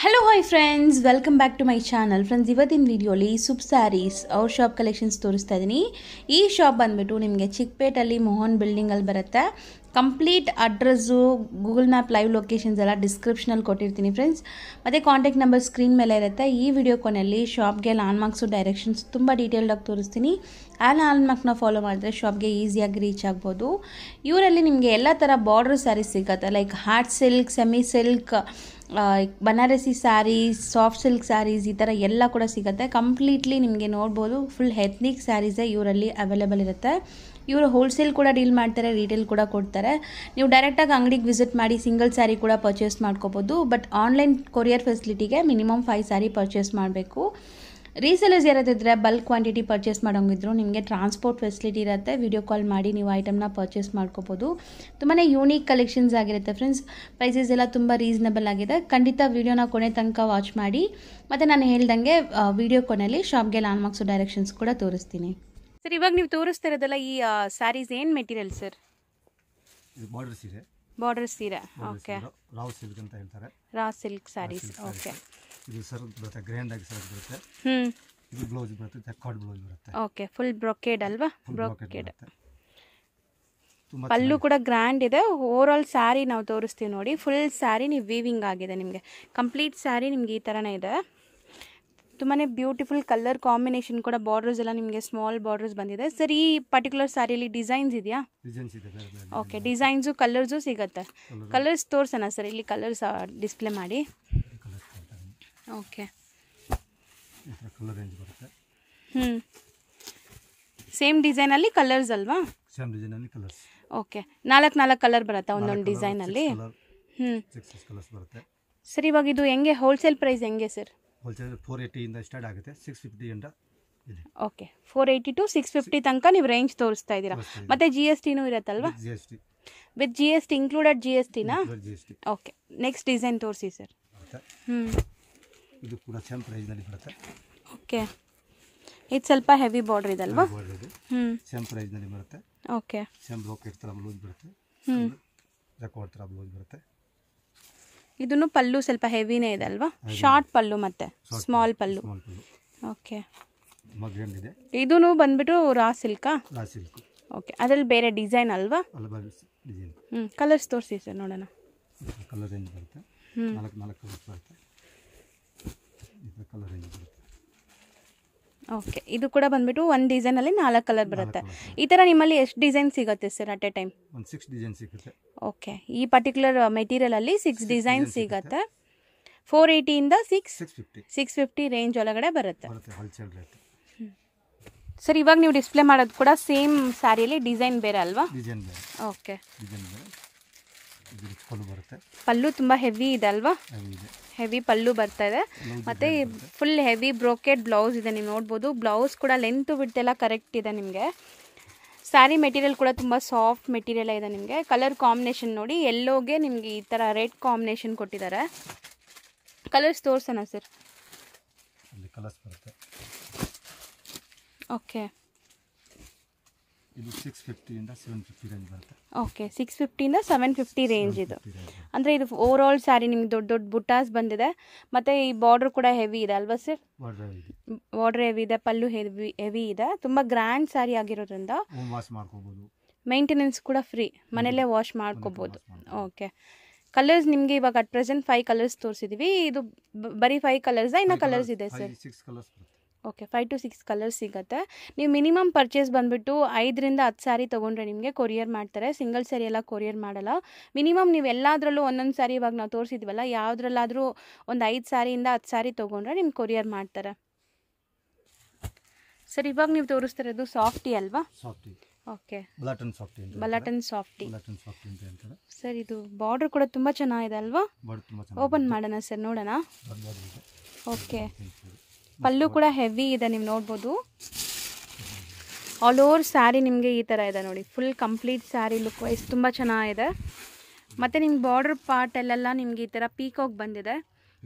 hello hi friends welcome back to my channel friends ಇವತ್ತಿನ ವೀಡಿಯೋಲಿ ಸುಪ್ ಸ್ಯಾರೀಸ್ ಅವ್ರ ಶಾಪ್ ಕಲೆಕ್ಷನ್ಸ್ ತೋರಿಸ್ತಾ ಇದ್ದೀನಿ ಈ ಶಾಪ್ ಬಂದುಬಿಟ್ಟು ನಿಮಗೆ ಚಿಕ್ಕಪೇಟಲ್ಲಿ ಮೋಹನ್ ಬಿಲ್ಡಿಂಗಲ್ಲಿ ಬರುತ್ತೆ complete address Google map live locations ಎಲ್ಲ ಡಿಸ್ಕ್ರಿಪ್ಷನಲ್ಲಿ ಕೊಟ್ಟಿರ್ತೀನಿ ಫ್ರೆಂಡ್ಸ್ ಮತ್ತು ಕಾಂಟ್ಯಾಕ್ಟ್ ನಂಬರ್ ಸ್ಕ್ರೀನ್ ಮೇಲೆ ಇರುತ್ತೆ ಈ ವಿಡಿಯೋ ಕೊನೆಯಲ್ಲಿ ಶಾಪ್ಗೆ ಲ್ಯಾಂಡ್ ಮಾರ್ಕ್ಸು ಡೈರೆಕ್ಷನ್ಸ್ ತುಂಬ ಡೀಟೇಲ್ಡಾಗಿ ತೋರಿಸ್ತೀನಿ ಆ ಲ್ಯಾಂಡ್ ಮಾರ್ಕ್ನ ಫಾಲೋ ಮಾಡಿದ್ರೆ ಶಾಪ್ಗೆ ಈಸಿಯಾಗಿ ರೀಚ್ ಆಗ್ಬೋದು ಇವರಲ್ಲಿ ನಿಮಗೆ ಎಲ್ಲ ಥರ ಬಾರ್ಡ್ರ್ ಸ್ಯಾರೀಸ್ ಸಿಗುತ್ತೆ like art silk semi silk Banarasi sarees soft silk sarees ಈ ಥರ ಎಲ್ಲ ಕೂಡ ಸಿಗುತ್ತೆ ಕಂಪ್ಲೀಟ್ಲಿ ನಿಮಗೆ ನೋಡ್ಬೋದು ಫುಲ್ ಹೆತ್ನಿಕ್ ಸ್ಯಾರೀಸೇ ಇವರಲ್ಲಿ ಅವೈಲೇಬಲ್ ಇರುತ್ತೆ ಇವರು ಹೋಲ್ಸೇಲ್ ಕೂಡ ಡೀಲ್ ಮಾಡ್ತಾರೆ ರೀಟೇಲ್ ಕೂಡ ಕೊಡ್ತಾರೆ ನೀವು ಡೈರೆಕ್ಟಾಗಿ ಅಂಗಡಿಗೆ ವಿಸಿಟ್ ಮಾಡಿ ಸಿಂಗಲ್ ಸ್ಯಾರಿ ಕೂಡ ಪರ್ಚೇಸ್ ಮಾಡ್ಕೋಬೋದು ಬಟ್ ಆನ್ಲೈನ್ ಕೊರಿಯರ್ ಫೆಸಿಲಿಟಿಗೆ ಮಿನಿಮಮ್ ಫೈವ್ ಸ್ಯಾರಿ ಪರ್ಚೇಸ್ ಮಾಡಬೇಕು ರೀಸೆಲರ್ಸ್ ಯಾರಾದಿದ್ರೆ ಬಲ್ಕ್ ಕ್ವಾಂಟಿಟಿ ಪರ್ಚೇಸ್ ಮಾಡೋಂಗಿದ್ರು ನಿಮಗೆ ಟ್ರಾನ್ಸ್ಪೋರ್ಟ್ ಫೆಸಿಲಿಟಿ ಇರುತ್ತೆ ವಿಡಿಯೋ ಕಾಲ್ ಮಾಡಿ ನೀವು ಐಟಮ್ನ ಪರ್ಚೇಸ್ ಮಾಡ್ಕೋಬೋದು ತುಂಬಾ ಯೂನಿಕ್ ಕಲೆಕ್ಷನ್ಸ್ ಆಗಿರುತ್ತೆ ಫ್ರೆಂಡ್ಸ್ ಪ್ರೈಸಸ್ ಎಲ್ಲ ತುಂಬ ರೀಸನಬಲ್ ಆಗಿದೆ ಖಂಡಿತ ವೀಡಿಯೋನ ಕೊನೆ ತನಕ ವಾಚ್ ಮಾಡಿ ಮತ್ತು ನಾನು ಹೇಳ್ದಂಗೆ ವಿಡಿಯೋ ಕೊನೆಯಲ್ಲಿ ಶಾಪ್ಗೆ ಲಾನ್ ಮಾರ್ಕ್ಸು ಡೈರೆಕ್ಷನ್ಸ್ ಕೂಡ ತೋರಿಸ್ತೀನಿ ಸರ್ ಇವಾಗ ನೀವು ತೋರಿಸ್ತಾ ಇರೋದಲ್ಲ ಈ ಸ್ಯಾರೀಸ್ ಏನು ಮೆಟೀರಿಯಲ್ ಸರ್ ಬಾರ್ಡರ್ ಸೀರೆ ಬಾರ್ಡರ್ ಸೀರೆ ಓಕೆ ರಾವ್ ಸಿಲ್ಕ್ ಅಂತ ಹೇಳ್ತಾರೆ ರಾ ಸಿಲ್ಕ್ ಸ್ಯಾರೀಸ್ ಓಕೆ ಇದು ಸರ್ ಬರುತ್ತೆ ಗ್ರ್ಯಾಂಡ್ ಆಗಿ ಸರ್ ಬರುತ್ತೆ ಇದು ಬ್ಲೌಸ್ ಬರುತ್ತೆ ಬ್ಲೌಸ್ ಬರುತ್ತೆ ಓಕೆ ಫುಲ್ ಬ್ರೊಕೇಡ್ ಅಲ್ವಾ ಬ್ರೊಕೇಡ್ ಪಲ್ಲು ಕೂಡ ಗ್ರ್ಯಾಂಡ್ ಇದೆ ಓವರ್ ಆಲ್ ಸ್ಯಾರಿ ನಾವು ತೋರಿಸ್ತೀವಿ ನೋಡಿ ಫುಲ್ ಸ್ಯಾರಿ ನೀವು ವೀವಿಂಗ್ ಆಗಿದೆ ನಿಮಗೆ ಕಂಪ್ಲೀಟ್ ಸ್ಯಾರಿ ನಿಮ್ಗೆ ಈ ಥರನೇ ಇದೆ ತುಂಬಾ ಬ್ಯೂಟಿಫುಲ್ ಕಲರ್ ಕಾಂಬಿನೇಷನ್ ಕೂಡ ಬಾರ್ಡರ್ಸ್ ಎಲ್ಲ ನಿಮಗೆ ಸ್ಮಾಲ್ ಬಾರ್ಡರ್ಸ್ ಬಂದಿದೆ ಸರ್ ಈ ಪರ್ಟಿಕ್ಯುಲರ್ ಸ್ಯಾರಿಯಲ್ಲಿ ಡಿಸೈನ್ಸ್ ಇದೆಯಾ ಓಕೆ ಡಿಸೈನ್ಸು ಕಲರ್ಸು ಸಿಗುತ್ತೆ ಕಲರ್ಸ್ ತೋರಿಸೋಣ ಸರ್ ಇಲ್ಲಿ ಕಲರ್ಸ್ ಡಿಸ್ಪ್ಲೇ ಮಾಡಿ ಓಕೆ ಹ್ಞೂ ಸೇಮ್ ಡಿಸೈನಲ್ಲಿ ಕಲರ್ಸ್ ಅಲ್ವಾ ಸೇಮ್ ಅಲ್ಲಿ ಕಲರ್ಸ್ ಓಕೆ ನಾಲ್ಕು ನಾಲ್ಕು ಕಲರ್ ಬರುತ್ತಾ ಒಂದೊಂದು ಡಿಸೈನಲ್ಲಿ ಹ್ಞೂ ಕಲರ್ಸ್ ಬರುತ್ತೆ ಸರ್ ಇವಾಗ ಇದು ಹೆಂಗೆ ಹೋಲ್ಸೇಲ್ ಪ್ರೈಸ್ ಹೆಂಗೆ ಸರ್ ಹೋಲ್ಸೇಲ್ ಫೋರ್ ಏಯ್ಟಿಯಿಂದ ಸ್ಟಾರ್ಟ್ ಆಗುತ್ತೆ ಸಿಕ್ಸ್ ಫಿಫ್ಟಿಯಿಂದ okay four eighty to six fifty ತನಕ ನೀವು ರೇಂಜ್ ತೋರಿಸ್ತಾ ಇದ್ದೀರಾ ಮತ್ತೆ ಜಿ ಎಸ್ ಟಿನೂ ಇರತ್ತಲ್ವಾ G S with G S T included G S ಟಿನಾ ಓಕೆ ನೆಕ್ಸ್ಟ್ ಡಿಸೈನ್ ತೋರಿಸಿ ಸರ್ ಹ್ಞೂ ಇದು ಕೂಡ ಸೇಮ್ ಪ್ರೈಸ್ನಲ್ಲಿ ಬರುತ್ತೆ ಓಕೆ ಇದು ಸ್ವಲ್ಪ ಹೆವಿ ಬಾರ್ಡರ್ ಇದೆ ಅಲ್ವಾ Border ಇದು ಹ್ಞೂ ಸೇಮ್ ಪ್ರೈಸ್ನಲ್ಲಿ ಬರುತ್ತೆ ಓಕೆ ಸೇಮ್ ಬ್ರೋಕೆಟ್ ಥರ ಬ್ಲೌಸ್ ಬರುತ್ತೆ ಹ್ಞೂ ರಕೋಡ್ ಥರ ಬ್ಲೌಸ್ ಬರುತ್ತೆ ಇದನ್ನು ಪಲ್ಲು ಸ್ವಲ್ಪ ಹೆವಿನೇ ಇದೆ ಅಲ್ವಾ ಶಾರ್ಟ್ ಪಲ್ಲು ಮತ್ತೆ ಸ್ಮಾಲ್ ಪಲ್ಲು ಓಕೆ ತುಂಬ ಗ್ರ್ಯಾಂಡ್ ಬಂದ್ಬಿಟ್ಟು ರಾ ಸಿಲ್ಕಾ ರಾ ಸಿಲ್ಕ್ ಓಕೆ ಅದರಲ್ಲಿ ಬೇರೆ ಡಿಸೈನ್ ಅಲ್ವಾ ಅಲ್ಲ ಡಿಸೈನ್ ಹ್ಞೂ ಕಲರ್ಸ್ ತೋರಿಸಿ ಸರ್ ನೋಡೋಣ ಕಲರ್ ರೇಂಜ್ ಬರುತ್ತೆ ನಾಲ್ಕು ನಾಲ್ಕು ಕಲರ್ಸ್ ಬರುತ್ತೆ ಕಲರ್ ಓಕೆ ಇದು ಕೂಡ ಬಂದ್ಬಿಟ್ಟು ಒಂದು ಡಿಸೈನಲ್ಲಿ ನಾಲ್ಕು ಕಲರ್ ಬರುತ್ತೆ ಈ ಥರ ನಿಮ್ಮಲ್ಲಿ ಎಷ್ಟು ಡಿಸೈನ್ ಸಿಗುತ್ತೆ ಸರ್ ಅಟ್ ಎ ಟೈಮ್ ಒಂದು ಸಿಕ್ಸ್ ಡಿಸೈನ್ ಸಿಗುತ್ತೆ ಓಕೆ ಈ ಪರ್ಟಿಕ್ಯುಲರ್ ಮೆಟೀರಿಯಲಲ್ಲಿ ಸಿಕ್ಸ್ ಡಿಸೈನ್ ಸಿಗುತ್ತೆ ಫೋರ್ ಏಯ್ಟಿಯಿಂದ ಸಿಕ್ಸ್ ಸಿಕ್ಸ್ ಫಿಫ್ಟಿ ರೇಂಜ್ ಒಳಗಡೆ ಬರುತ್ತೆ ಸರ್ ಇವಾಗ ನೀವು ಡಿಸ್ಪ್ಲೇ ಮಾಡೋದು ಕೂಡ ಸೇಮ್ ಸ್ಯಾರಿಯಲ್ಲಿ ಡಿಸೈನ್ ಬೇರೆ ಅಲ್ವಾ ಓಕೆ ಪಲ್ಲು ತುಂಬ ಹೆವಿ ಇದೆ ಅಲ್ವಾ ಹೆವಿ ಪಲ್ಲು ಬರ್ತಾ ಇದೆ ಮತ್ತು ಫುಲ್ ಹೆವಿ ಬ್ರೋಕೆಡ್ ಬ್ಲೌಸ್ ಇದೆ ನೀವು ನೋಡ್ಬೋದು ಬ್ಲೌಸ್ ಕೂಡ ಲೆಂತು ಬಿಟ್ಟೆಲ್ಲ ಕರೆಕ್ಟ್ ಇದೆ ನಿಮಗೆ ಸ್ಯಾರಿ ಮೆಟೀರಿಯಲ್ ಕೂಡ ತುಂಬ ಸಾಫ್ಟ್ ಮೆಟೀರಿಯಲ್ ಇದೆ ನಿಮಗೆ ಕಲರ್ ಕಾಂಬಿನೇಷನ್ ನೋಡಿ ಎಲ್ಲೋಗೆ ನಿಮಗೆ ಈ ಥರ ರೆಡ್ ಕಾಂಬಿನೇಷನ್ ಕೊಟ್ಟಿದ್ದಾರೆ ಕಲರ್ಸ್ ತೋರ್ಸೋಣ ಸರ್ ಓಕೆ ಇದು ಸಿಕ್ಸ್ ಫಿಫ್ಟಿಯಿಂದ ಸೆವೆನ್ ಫಿಫ್ಟಿ ಓಕೆ ಸಿಕ್ಸ್ ಫಿಫ್ಟಿಯಿಂದ ಸೆವೆನ್ ಫಿಫ್ಟಿ ರೇಂಜ್ ಇದು ಅಂದರೆ ಇದು ಓವರ್ ಆಲ್ ಸ್ಯಾರಿ ನಿಮ್ಗೆ ದೊಡ್ಡ ದೊಡ್ಡ ಬುಟ್ಟಾಸ್ ಬಂದಿದೆ ಮತ್ತು ಈ ಬಾರ್ಡ್ರ್ ಕೂಡ ಹೆವಿ ಇದೆ ಅಲ್ವಾ ಸರ್ ಬಾರ್ಡ್ರ್ ಹೆವಿ ಇದೆ ಪಲ್ಲು ಹೆವಿ ಹೆವಿ ಇದೆ ತುಂಬ ಗ್ರ್ಯಾಂಡ್ ಸ್ಯಾರಿ ಆಗಿರೋದ್ರಿಂದ ವಾಶ್ ಮಾಡ್ಕೋಬೋದು ಮೇಂಟೆನೆನ್ಸ್ ಕೂಡ ಫ್ರೀ ಮನೆಯಲ್ಲೇ ವಾಶ್ ಮಾಡ್ಕೋಬೋದು ಓಕೆ ಕಲರ್ಸ್ ನಿಮಗೆ ಇವಾಗ ಅಟ್ ಪ್ರೆಸೆಂಟ್ ಫೈವ್ ಕಲರ್ಸ್ ತೋರಿಸಿದೀವಿ ಇದು ಬರೀ ಫೈವ್ ಕಲರ್ಸಾ ಇನ್ನೂ ಕಲರ್ಸ್ ಇದೆ sir six colours okay five to six colours ಸಿಗುತ್ತೆ ನೀವು ಮಿನಿಮಮ್ ಪರ್ಚೇಸ್ ಬಂದುಬಿಟ್ಟು ಐದರಿಂದ ಹತ್ತು ಸಾರಿ ತೊಗೊಂಡ್ರೆ ನಿಮಗೆ ಕೊರಿಯರ್ ಮಾಡ್ತಾರೆ ಸಿಂಗಲ್ ಸ್ಯಾರಿ ಎಲ್ಲ ಕೊರಿಯರ್ ಮಾಡಲ್ಲ ಮಿನಿಮಮ್ ನೀವು ಎಲ್ಲದರಲ್ಲೂ ಒಂದೊಂದು ಸಾರಿ ಇವಾಗ ನಾವು ತೋರಿಸಿದ್ವಲ್ಲ ಯಾವುದ್ರಲ್ಲಾದರೂ ಒಂದು ಐದು ಸಾರಿಯಿಂದ ಹತ್ತು ಸಾರಿ ತೊಗೊಂಡ್ರೆ ನಿಮ್ಗೆ ಕೊರಿಯರ್ ಮಾಡ್ತಾರೆ ಸರ್ ಇವಾಗ ನೀವು ತೋರಿಸ್ತಾ ಇರೋದು ಸಾಫ್ಟಿ ಅಲ್ವಾ ಓಕೆ ಬಲಟನ್ ಸಾಫ್ಟಿ ಬಲಟನ್ ಸಾಫ್ಟಿ ಸರ್ ಇದು ಬಾರ್ಡರ್ ಕೂಡ ತುಂಬ ಚೆನ್ನಾಗಿದೆ ಅಲ್ವಾ ಓಪನ್ ಮಾಡೋಣ ಸರ್ ನೋಡೋಣ ಓಕೆ ಪಲ್ಲು ಕೂಡ ಹೆವಿ ಇದೆ ನೀವು ನೋಡ್ಬೋದು ಆಲ್ ಓವರ್ ಸ್ಯಾರಿ ನಿಮಗೆ ಈ ಥರ ಇದೆ ನೋಡಿ full complete saree look wise ತುಂಬ ಚೆನ್ನಾಗಿದೆ ಮತ್ತು ನಿಮ್ಮ ಬಾರ್ಡರ್ ಪಾರ್ಟಲ್ಲೆಲ್ಲ ನಿಮ್ಗೆ ಈ ಥರ ಪೀಕಾಕ್ ಬಂದಿದೆ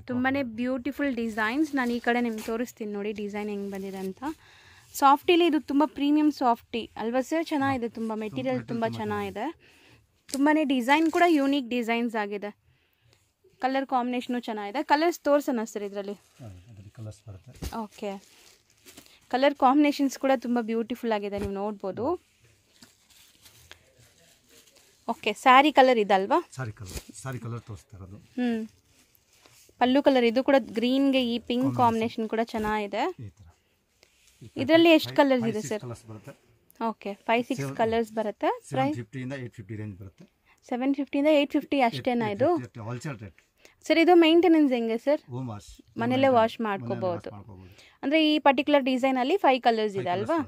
ತುಂಬಾ ಬ್ಯೂಟಿಫುಲ್ ಡಿಸೈನ್ಸ್ ನಾನು ಈ ಕಡೆ ನಿಮ್ಗೆ ತೋರಿಸ್ತೀನಿ ನೋಡಿ ಡಿಸೈನ್ ಹೆಂಗೆ ಬಂದಿದೆ ಅಂತ ಸಾಫ್ಟಿಲಿ ಇದು ತುಂಬ ಪ್ರೀಮಿಯಂ ಸಾಫ್ಟಿ ಅಲ್ವಾ ಸರ್ ಚೆನ್ನಾಗಿದೆ ತುಂಬ ಮೆಟೀರಿಯಲ್ ತುಂಬ ಚೆನ್ನಾಗಿದೆ ತುಂಬಾ ಡಿಸೈನ್ ಕೂಡ ಯೂನಿಕ್ ಡಿಸೈನ್ಸ್ ಆಗಿದೆ ಕಲರ್ ಕಾಂಬಿನೇಷನು ಚೆನ್ನಾಗಿದೆ ಕಲರ್ಸ್ ತೋರಿಸೋಣ ಸರ್ ಇದರಲ್ಲಿ ಕಲರ್ಸ್ ಬರುತ್ತೆ ಓಕೆ ಕಲರ್ ಕಾಂಬಿನೇಷನ್ಸ್ ಕೂಡ ತುಂಬ ಬ್ಯೂಟಿಫುಲ್ ಆಗಿದೆ ನೀವು ನೋಡ್ಬೋದು ಓಕೆ ಸ್ಯಾರಿ ಕಲರ್ ಇದಲ್ವಾ ಸಾರಿ ಕಲರ್ ಸಾರಿ ಕಲರ್ ತೋರಿಸ್ತಾ ಇರೋದು ಹ್ಞೂ ಪಲ್ಲು ಕಲರ್ ಇದು ಕೂಡ ಗ್ರೀನ್ಗೆ ಈ ಪಿಂಕ್ ಕಾಂಬಿನೇಷನ್ ಕೂಡ ಚೆನ್ನಾಗಿದೆ ಇದರಲ್ಲಿ ಎಷ್ಟು ಕಲರ್ಸ್ ಇದೆ sir okay five six colours ಬರುತ್ತೆ ಪ್ರೈಸ್ ಇಂದ 850 ರೇಂಜ್ ಬರುತ್ತೆ ಸೆವೆನ್ ಫಿಫ್ಟಿಯಿಂದ ಏಯ್ಟ್ ಫಿಫ್ಟಿ ಅಷ್ಟೇನಾ ಇದು ಹೋಲ್ಸೇಲ್ ರೇಟ್ ಸರ್ ಇದು ಮೇಂಟೆನೆನ್ಸ್ ಹೆಂಗೆ ಸರ್ ಮನೆಯಲ್ಲೇ ವಾಶ್ ಮಾಡ್ಕೋಬಹುದು ಅಂದರೆ ಈ ಪರ್ಟಿಕ್ಯುಲರ್ ಡಿಸೈನ್ ಅಲ್ಲಿ ಫೈವ್ ಕಲರ್ಸ್ ಇದೆ ಅಲ್ವಾ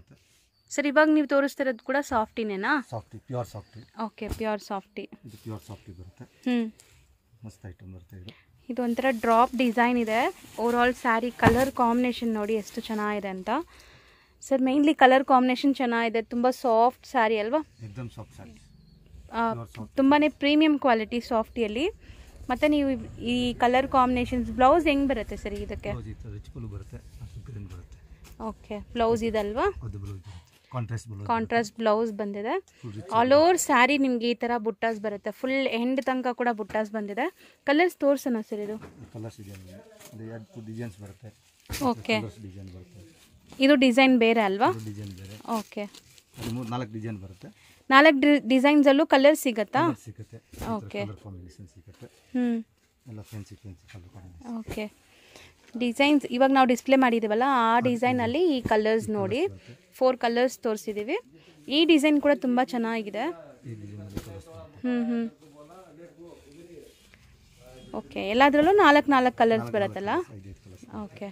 ಸರ್ ಇವಾಗ ನೀವು ತೋರಿಸ್ತಿರೋದು ಕೂಡ ಸಾಫ್ಟಿನೇನಾ softy softy okay pure softy ಇದು ಸಾಫ್ಟಿ ಬರುತ್ತೆ ಹ್ಞೂ ಮಸ್ತ್ ಬರುತ್ತೆ ಇದು ಇದು ಒಂಥರ ಡ್ರಾಪ್ ಡಿಸೈನ್ ಇದೆ over all saree colour combination ನೋಡಿ ಎಷ್ಟು ಚೆನ್ನಾಗಿದೆ ಅಂತ ಸರ್ ಮೈನ್ಲಿ ಕಲರ್ ಕಾಂಬಿನೇಷನ್ ಚೆನ್ನಾಗಿದೆ ತುಂಬ ಸಾಫ್ಟ್ ಸ್ಯಾರಿ ಅಲ್ವಾ ತುಂಬಾ ಪ್ರೀಮಿಯಂ ಕ್ವಾಲಿಟಿ ಸಾಫ್ಟಿಯಲ್ಲಿ ಮತ್ತೆ ನೀವು ಈ ಕಲರ್ ಕಾಂಬಿನೇಷನ್ಸ್ ಬ್ಲೌಸ್ ಹೆಂಗ್ ಬರುತ್ತೆ ಸರ್ ಇದಕ್ಕೆ ಓಕೆ ಬ್ಲೌಸ್ ಇದಲ್ವಾ ಕಾಂಟ್ರಾಸ್ಟ್ ಬ್ಲೌಸ್ ಬಂದಿದೆ ಆಲ್ ಓವರ್ ಸ್ಯಾರಿ ನಿಮ್ಗೆ ಈ ತರ ಬುಟ್ಟಾಸ್ ಬರುತ್ತೆ ಫುಲ್ ಎಂಡ್ ತನಕ ಕೂಡ ಬುಟ್ಟಾಸ್ ಬಂದಿದೆ ಕಲರ್ಸ್ ತೋರ್ಸೋಣ ಸರ್ ಇದು ಓಕೆ ಇದು ಡಿಸೈನ್ ಬೇರೆ ಅಲ್ವಾ ಓಕೆ ನಾಲ್ಕು ಡಿಸೈನ್ ಬರುತ್ತೆ ನಾಲ್ಕು ಡಿಸೈನ್ಸ್ ಕಲರ್ ಸಿಗತ್ತಾ ಸಿಗುತ್ತೆ ಓಕೆ ಸಿಗುತ್ತೆ ಹ್ಮ್ ಎಲ್ಲ ಫ್ಯಾನ್ಸಿ ಫ್ಯಾನ್ಸಿ ಓಕೆ ಡಿಸೈನ್ಸ್ ಇವಾಗ ನಾವು ಡಿಸ್ಪ್ಲೇ ಮಾಡಿದ್ದೀವಲ್ಲ ಆ ಡಿಸೈನಲ್ಲಿ ಈ ಕಲರ್ಸ್ ನೋಡಿ ಫೋರ್ ಕಲರ್ಸ್ ತೋರಿಸಿದ್ದೀವಿ ಈ ಡಿಸೈನ್ ಕೂಡ ತುಂಬ ಚೆನ್ನಾಗಿದೆ ಹ್ಞೂ ಹ್ಞೂ ಓಕೆ ಎಲ್ಲದರಲ್ಲೂ ನಾಲ್ಕು ನಾಲ್ಕು ಕಲರ್ಸ್ ಬರುತ್ತಲ್ಲ ಓಕೆ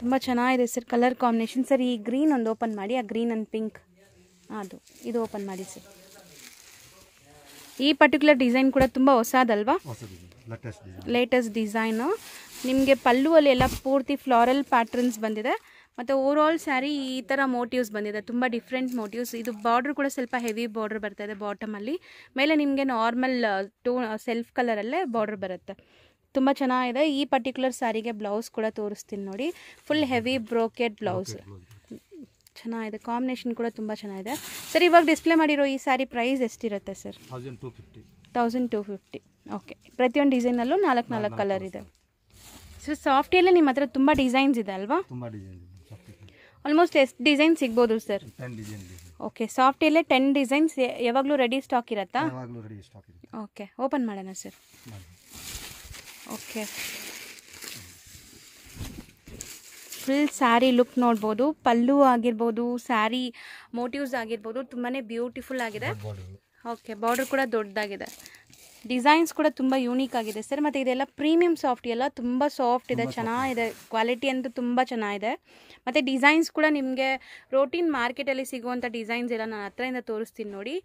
ತುಂಬ ಚೆನ್ನಾಗಿದೆ ಸರ್ ಕಲರ್ ಕಾಂಬಿನೇಷನ್ ಸರ್ ಈ ಗ್ರೀನ್ ಒಂದು ಓಪನ್ ಮಾಡಿ ಆ ಗ್ರೀನ್ ಆ್ಯಂಡ್ ಪಿಂಕ್ ಅದು ಇದು ಓಪನ್ ಮಾಡಿ ಸರ್ ಈ ಪರ್ಟಿಕ್ಯುಲರ್ ಡಿಸೈನ್ ಕೂಡ ತುಂಬ ಹೊಸದಲ್ವಾ ಲೇಟೆಸ್ಟ್ ಡಿಸೈನು ನಿಮಗೆ ಪಲ್ಲುವಲ್ಲಿ ಎಲ್ಲ ಪೂರ್ತಿ ಫ್ಲಾರಲ್ ಪ್ಯಾಟ್ರನ್ಸ್ ಬಂದಿದೆ ಮತ್ತು ಓವರ್ ಆಲ್ ಸ್ಯಾರಿ ಈ ಥರ ಮೋಟಿವ್ಸ್ ಬಂದಿದೆ ತುಂಬ ಡಿಫ್ರೆಂಟ್ ಮೋಟಿವ್ಸ್ ಇದು ಬಾರ್ಡ್ರ್ ಕೂಡ ಸ್ವಲ್ಪ ಹೆವಿ ಬಾರ್ಡ್ರ್ ಬರ್ತಾಯಿದೆ ಬಾಟಮಲ್ಲಿ ಮೇಲೆ ನಿಮಗೆ ನಾರ್ಮಲ್ ಟೋ ಸೆಲ್ಫ್ ಕಲರಲ್ಲೇ ಬಾರ್ಡ್ರ್ ಬರುತ್ತೆ ತುಂಬ ಚೆನ್ನಾಗಿದೆ ಈ ಪರ್ಟಿಕ್ಯುಲರ್ ಸ್ಯಾರಿಗೆ ಬ್ಲೌಸ್ ಕೂಡ ತೋರಿಸ್ತೀನಿ ನೋಡಿ ಫುಲ್ ಹೆವಿ ಬ್ರೋಕೆಡ್ ಬ್ಲೌಸ್ ಚೆನ್ನಾಗಿದೆ ಕಾಂಬಿನೇಷನ್ ಕೂಡ ತುಂಬ ಚೆನ್ನಾಗಿದೆ ಸರ್ ಇವಾಗ ಡಿಸ್ಪ್ಲೇ ಮಾಡಿರೋ ಈ ಸ್ಯಾರಿ ಪ್ರೈಸ್ ಎಷ್ಟಿರುತ್ತೆ sir thousand two fifty okay ಪ್ರತಿಯೊಂದು ಡಿಸೈನಲ್ಲೂ ನಾಲ್ಕು ನಾಲ್ಕು ಕಲರ್ ಇದೆ ಸರ್ ಸಾಫ್ಟಿಯಲ್ಲಿ ನಿಮ್ಮ ಹತ್ರ ತುಂಬ ಡಿಸೈನ್ಸ್ ಇದೆ ಅಲ್ವಾ ಆಲ್ಮೋಸ್ಟ್ ಎಷ್ಟು ಡಿಸೈನ್ ಸಿಗ್ಬೋದು ಸರ್ ಓಕೆ ಸಾಫ್ಟಿಯಲ್ಲೇ ಟೆನ್ ಡಿಸೈನ್ಸ್ ಯಾವಾಗಲೂ ರೆಡಿ ಸ್ಟಾಕ್ ಇರತ್ತಾ ಓಕೆ ಓಪನ್ ಮಾಡೋಣ sir okay full sari look ನೋಡ್ಬೋದು ಪಲ್ಲು ಆಗಿರ್ಬೋದು ಸ್ಯಾರಿ ಮೋಟಿವ್ಸ್ ಆಗಿರ್ಬೋದು ತುಂಬಾ ಬ್ಯೂಟಿಫುಲ್ ಆಗಿದೆ ಓಕೆ ಬಾರ್ಡರ್ ಕೂಡ ದೊಡ್ಡದಾಗಿದೆ ಡಿಸೈನ್ಸ್ ಕೂಡ ತುಂಬ ಯೂನಿಕ್ ಆಗಿದೆ ಸರ್ ಮತ್ತು ಇದೆಲ್ಲ ಪ್ರೀಮಿಯಂ ಸಾಫ್ಟ್ ಎಲ್ಲ ತುಂಬ ಸಾಫ್ಟ್ ಇದೆ ಚೆನ್ನಾಗಿದೆ ಕ್ವಾಲಿಟಿ ಅಂತೂ ತುಂಬ ಚೆನ್ನಾಗಿದೆ ಮತ್ತು ಡಿಸೈನ್ಸ್ ಕೂಡ ನಿಮಗೆ ರೋಟೀನ್ ಮಾರ್ಕೆಟಲ್ಲಿ ಸಿಗುವಂಥ ಡಿಸೈನ್ಸ್ ಎಲ್ಲ ನಾನು ಹತ್ರದಿಂದ ತೋರಿಸ್ತೀನಿ ನೋಡಿ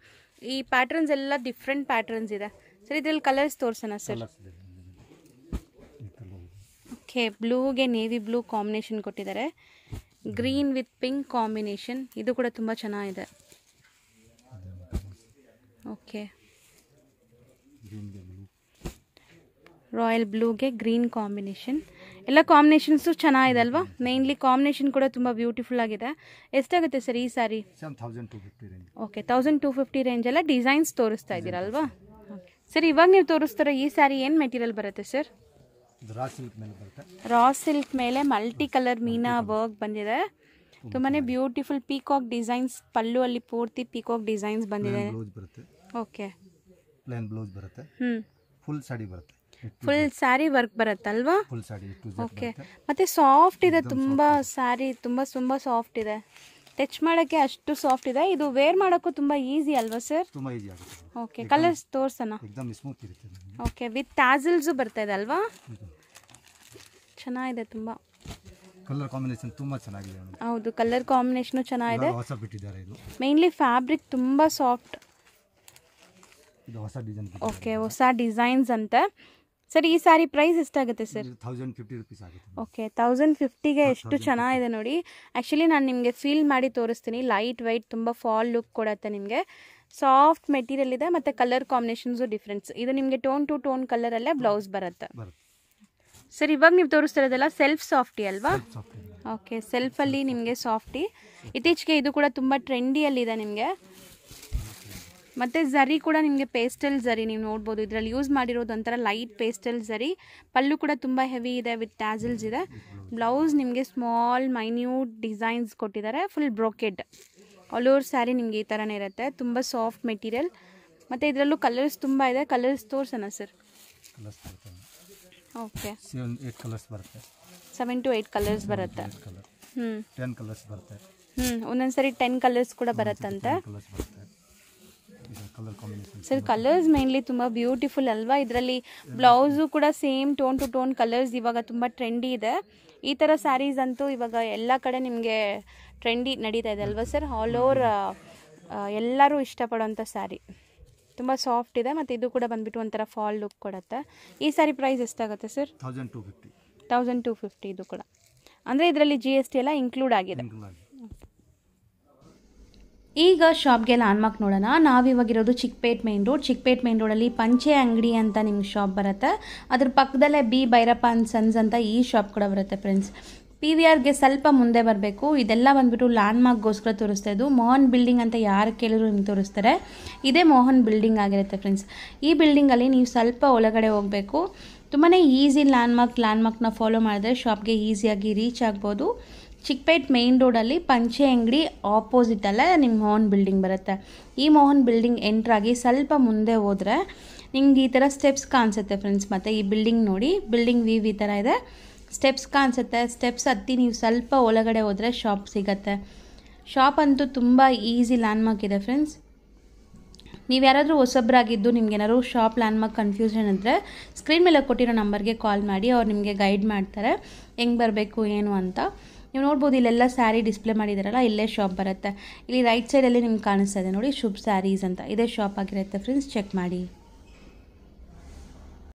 ಈ ಪ್ಯಾಟ್ರನ್ಸ್ ಎಲ್ಲ ಡಿಫ್ರೆಂಟ್ ಪ್ಯಾಟ್ರನ್ಸ್ ಇದೆ ಸರ್ ಇದರಲ್ಲಿ ಕಲರ್ಸ್ ತೋರಿಸೋಣ ಸರ್ ಓಕೆ ಬ್ಲೂಗೆ ನೇವಿ ಬ್ಲೂ ಕಾಂಬಿನೇಷನ್ ಕೊಟ್ಟಿದ್ದಾರೆ ಗ್ರೀನ್ ವಿತ್ ಪಿಂಕ್ ಕಾಂಬಿನೇಷನ್ ಇದು ಕೂಡ ತುಂಬ ಚೆನ್ನಾಗಿದೆ ಓಕೆ ರಾಯಲ್ ಬ್ಲೂಗೆ ಗ್ರೀನ್ ಕಾಂಬಿನೇಷನ್ ಎಲ್ಲ ಕಾಂಬಿನೇಷನ್ಸು ಚೆನ್ನಾಗಿದೆ ಅಲ್ವಾ ಮೇನ್ಲಿ ಕಾಂಬಿನೇಷನ್ ಕೂಡ ತುಂಬ ಬ್ಯೂಟಿಫುಲ್ ಆಗಿದೆ ಎಷ್ಟಾಗುತ್ತೆ ಸರ್ ಈ sari okay thousand two fifty ರೇಂಜಲ್ಲ ಡಿಸೈನ್ಸ್ ತೋರಿಸ್ತಾ ಇದ್ದೀರಲ್ವಾ ಸರ್ ಇವಾಗ ನೀವು ತೋರಿಸ್ತಾರೋ ಈ ಸ್ಯಾರಿ ಏನು ಮೆಟೀರಿಯಲ್ ಬರುತ್ತೆ ಸರ್ ರಾ ಸಿಲ್ಕ್ ಮೇಲೆ ಮಲ್ಟಿ ಕಲರ್ ಮೀನಾ ವರ್ಕ್ ಬಂದಿದೆ ತುಂಬಾನೇ ಬ್ಯೂಟಿಫುಲ್ ಪೀಕಾಕ್ ಡಿಸೈನ್ಸ್ ಪಲ್ಲು ಅಲ್ಲಿ ಪೂರ್ತಿ ಪೀಕಾಕ್ ಡಿಸೈನ್ಸ್ ಬಂದಿದೆ okay plain full full sari work ಬರುತ್ತಲ್ವಾ ಫುಲ್ ಓಕೆ ಮತ್ತೆ ಸಾಫ್ಟ್ ಇದೆ ತುಂಬಾ ಸ್ಯಾರಿ ತುಂಬಾ ತುಂಬಾ ಸಾಫ್ಟ್ ಇದೆ ಟಚ್ ಮಾಡೋಕ್ಕೆ ಅಷ್ಟು ಸಾಫ್ಟ್ ಇದೆ ಇದು ವೇರ್ ಮಾಡೋಕ್ಕೂ ತುಂಬ ಈಸಿ ಅಲ್ವಾ ಸರ್ ತುಂಬ ಓಕೆ ಕಲರ್ಸ್ ತೋರ್ಸೋಣ ಓಕೆ ವಿತ್ ಟ್ಯಾಸಲ್ಸು ಬರ್ತಾ ಇದೆ ಅಲ್ವಾ ಚೆನ್ನಾಗಿದೆ ತುಂಬ ಕಲರ್ ಕಾಂಬಿನೇಷನ್ ತುಂಬಾ ಚೆನ್ನಾಗಿದೆ ಹೌದು ಕಲರ್ ಕಾಂಬಿನೇಷನು ಚೆನ್ನಾಗಿದೆ ಹೊಸ ಬಿಟ್ಟಿದ್ದಾರೆ ಇದು ಮೇನ್ಲಿ ಫ್ಯಾಬ್ರಿಕ್ ತುಂಬಾ ಸಾಫ್ಟ್ ಇದು ಹೊಸ ಡಿಸೈನ್ ಓಕೆ ಹೊಸ ಡಿಸೈನ್ಸ್ ಅಂತ ಸರ್ ಈ ಸಾರಿ ಪ್ರೈಸ್ ಎಷ್ಟಾಗುತ್ತೆ ಸರ್ ತೌಸಂಡ್ ಫಿಫ್ಟಿ ಆಗುತ್ತೆ ಓಕೆ ತೌಸಂಡ್ ಫಿಫ್ಟಿಗೆ ಎಷ್ಟು ಚೆನ್ನಾಗಿದೆ ನೋಡಿ ಆ್ಯಕ್ಚುಲಿ ನಾನು ನಿಮಗೆ ಫೀಲ್ ಮಾಡಿ ತೋರಿಸ್ತೀನಿ ಲೈಟ್ ವೈಟ್ ತುಂಬ ಫಾಲ್ ಲುಕ್ ಕೊಡತ್ತೆ ನಿಮಗೆ ಸಾಫ್ಟ್ ಮೆಟೀರಿಯಲ್ ಇದೆ ಮತ್ತು ಕಲರ್ ಕಾಂಬಿನೇಷನ್ಸು ಡಿಫ್ರೆನ್ಸ್ ಇದು ನಿಮಗೆ ಟೋನ್ ಟು ಟೋನ್ ಕಲರಲ್ಲೇ ಬ್ಲೌಸ್ ಬರುತ್ತೆ ಸರ್ ಇವಾಗ ನೀವು ತೋರಿಸ್ತಿರೋದೆಲ್ಲ ಸೆಲ್ಫ್ ಸಾಫ್ಟಿ ಅಲ್ವಾ ಓಕೆ ಸೆಲ್ಫಲ್ಲಿ ನಿಮಗೆ ಸಾಫ್ಟಿ ಇತ್ತೀಚೆಗೆ ಇದು ಕೂಡ ತುಂಬ ಟ್ರೆಂಡಿಯಲ್ಲಿದೆ ನಿಮಗೆ ಮತ್ತು ಝರಿ ಕೂಡ ನಿಮಗೆ ಪೇಸ್ಟಲ್ ಝರಿ ನೀವು ನೋಡ್ಬೋದು ಇದರಲ್ಲಿ ಯೂಸ್ ಮಾಡಿರೋದು ಒಂಥರ ಲೈಟ್ ಪೇಸ್ಟಲ್ ಝರಿ ಪಲ್ಲು ಕೂಡ ತುಂಬ ಹೆವಿ ಇದೆ ವಿತ್ ಟ್ಯಾಸಲ್ಸ್ ಇದೆ ಬ್ಲೌಸ್ ನಿಮಗೆ ಸ್ಮಾಲ್ ಮೈನ್ಯೂಟ್ ಡಿಸೈನ್ಸ್ ಕೊಟ್ಟಿದ್ದಾರೆ full brocade all over sari ನಿಮಗೆ ಈ ಥರನೇ ಇರುತ್ತೆ ತುಂಬ ಸಾಫ್ಟ್ ಮೆಟೀರಿಯಲ್ ಮತ್ತು ಇದರಲ್ಲೂ ಕಲರ್ಸ್ ತುಂಬ ಇದೆ ಕಲರ್ಸ್ ತೋರಿಸೋಣ ಸರ್ ಓಕೆ ಸೆವೆನ್ ಕಲರ್ಸ್ ಬರುತ್ತೆ ಟು ಏಟ್ ಕಲರ್ಸ್ ಬರುತ್ತೆ ಹ್ಞೂ ಕಲರ್ಸ್ ಬರುತ್ತೆ ಹ್ಞೂ ಒಂದೊಂದು ಸರಿ ಟೆನ್ ಕಲರ್ಸ್ ಕೂಡ ಬರುತ್ತಂತೆ colour combination sir colours mainly ತುಂಬ ಬ್ಯೂಟಿಫುಲ್ ಅಲ್ವಾ ಇದರಲ್ಲಿ ಬ್ಲೌಸು ಕೂಡ same tone to tone colours ಇವಾಗ ತುಂಬ ಟ್ರೆಂಡಿ ಇದೆ ಈ ಥರ ಸ್ಯಾರೀಸ್ ಅಂತೂ ಇವಾಗ ಎಲ್ಲ ಕಡೆ ನಿಮಗೆ ಟ್ರೆಂಡಿ ನಡೀತಾ ಇದೆ ಅಲ್ವಾ ಸರ್ ಆಲ್ ಓವರ್ ಎಲ್ಲರೂ ಇಷ್ಟಪಡೋಂಥ ಸ್ಯಾರಿ ತುಂಬ ಸಾಫ್ಟ್ ಇದೆ ಮತ್ತು ಇದು ಕೂಡ ಬಂದುಬಿಟ್ಟು ಒಂಥರ ಫಾಲ್ ಲುಕ್ ಕೊಡುತ್ತೆ ಈ ಸಾರಿ ಪ್ರೈಸ್ ಎಷ್ಟಾಗುತ್ತೆ ಸರ್ ತೌಸಂಡ್ ಟು ಫಿಫ್ಟಿ ಇದು ಕೂಡ ಅಂದರೆ ಇದರಲ್ಲಿ ಜಿ ಎಸ್ ಟಿ ಎಲ್ಲ ಇನ್ಕ್ಲೂಡ್ ಆಗಿದೆ ಈಗ ಶಾಪ್ಗೆ ಲ್ಯಾಂಡ್ಮಾರ್ಕ್ ನೋಡೋಣ ನಾವಿವಾಗಿರೋದು Chickpet main road Chickpet main ರೋಡಲ್ಲಿ ಪಂಚೆ ಅಂಗಡಿ ಅಂತ ನಿಮ್ಗೆ ಶಾಪ್ ಬರುತ್ತೆ ಅದ್ರ ಪಕ್ಕದಲ್ಲೇ ಬಿ ಭೈರಪ್ಪ ಅಂಡ್ ಸನ್ಸ್ ಅಂತ ಈ ಶಾಪ್ ಕೂಡ ಬರುತ್ತೆ ಫ್ರೆಂಡ್ಸ್ ಪಿ ವಿ ಆರ್ಗೆ ಸ್ವಲ್ಪ ಮುಂದೆ ಬರಬೇಕು ಇದೆಲ್ಲ ಬಂದುಬಿಟ್ಟು ಲ್ಯಾಂಡ್ ಮಾರ್ಕ್ಗೋಸ್ಕರ ತೋರಿಸ್ತಾ ಇದ್ದು ಮೋಹನ್ ಬಿಲ್ಡಿಂಗ್ ಅಂತ ಯಾರು ಕೇಳಿದ್ರು ಹಿಂಗೆ ತೋರಿಸ್ತಾರೆ ಇದೇ ಮೋಹನ್ ಬಿಲ್ಡಿಂಗ್ ಆಗಿರುತ್ತೆ ಫ್ರೆಂಡ್ಸ್ ಈ ಬಿಲ್ಡಿಂಗಲ್ಲಿ ನೀವು ಸ್ವಲ್ಪ ಒಳಗಡೆ ಹೋಗಬೇಕು ತುಂಬಾ ಈಸಿ ಲ್ಯಾಂಡ್ ಮಾರ್ಕ್ ಲ್ಯಾಂಡ್ ಮಾರ್ಕ್ನ ಫಾಲೋ ಮಾಡಿದ್ರೆ ಶಾಪ್ಗೆ ಈಸಿಯಾಗಿ ರೀಚ್ ಆಗ್ಬೋದು ಚಿಕ್ಕಪೇಟ್ ಮೇನ್ ರೋಡಲ್ಲಿ ಪಂಚೆ ಅಂಗಡಿ ಆಪೋಸಿಟಲ್ಲೇ ನಿಮ್ಮ ಮೋಹನ್ ಬಿಲ್ಡಿಂಗ್ ಬರುತ್ತೆ ಈ ಮೋಹನ್ ಬಿಲ್ಡಿಂಗ್ ಎಂಟ್ರಾಗಿ ಸ್ವಲ್ಪ ಮುಂದೆ ಹೋದರೆ ನಿಮ್ಗೆ ಈ ಥರ ಸ್ಟೆಪ್ಸ್ ಕಾಣಿಸುತ್ತೆ ಫ್ರೆಂಡ್ಸ್ ಮತ್ತು ಈ ಬಿಲ್ಡಿಂಗ್ ನೋಡಿ ಬಿಲ್ಡಿಂಗ್ ವಿ ಈ ಥರ ಇದೆ ಸ್ಟೆಪ್ಸ್ ಕಾಣಿಸುತ್ತೆ ಸ್ಟೆಪ್ಸ್ ಹತ್ತಿ ನೀವು ಸ್ವಲ್ಪ ಒಳಗಡೆ ಹೋದರೆ ಶಾಪ್ ಸಿಗತ್ತೆ ಶಾಪ್ ಅಂತೂ ತುಂಬ ಈಸಿ ಲ್ಯಾಂಡ್ಮಾರ್ಕ್ ಇದೆ ಫ್ರೆಂಡ್ಸ್ ನೀವು ಯಾರಾದರೂ ಹೊಸೊಬ್ಬರಾಗಿದ್ದು ನಿಮ್ಗೇನಾದ್ರು ಶಾಪ್ ಲ್ಯಾಂಡ್ಮಾರ್ಕ್ ಕನ್ಫ್ಯೂಷನ್ ಅಂದರೆ ಸ್ಕ್ರೀನ್ ಮೇಲೆ ಕೊಟ್ಟಿರೋ ನಂಬರ್ಗೆ ಕಾಲ್ ಮಾಡಿ ಅವ್ರು ನಿಮಗೆ ಗೈಡ್ ಮಾಡ್ತಾರೆ ಹೆಂಗೆ ಬರಬೇಕು ಏನು ಅಂತ ನೀವು ನೋಡ್ಬೋದು ಇಲ್ಲೆಲ್ಲ ಸ್ಯಾರಿ ಡಿಸ್ಪ್ಲೇ ಮಾಡಿದಾರಲ್ಲ ಇಲ್ಲೇ ಶಾಪ್ ಬರುತ್ತೆ ಇಲ್ಲಿ ರೈಟ್ ಸೈಡಲ್ಲಿ ನಿಮ್ಗೆ ಕಾಣಿಸ್ತಾ ಇದೆ ನೋಡಿ ಶುಭ್ ಸ್ಯಾರೀಸ್ ಅಂತ ಇದೇ ಶಾಪ್ ಆಗಿರುತ್ತೆ ಫ್ರೆಂಡ್ಸ್ ಚೆಕ್ ಮಾಡಿ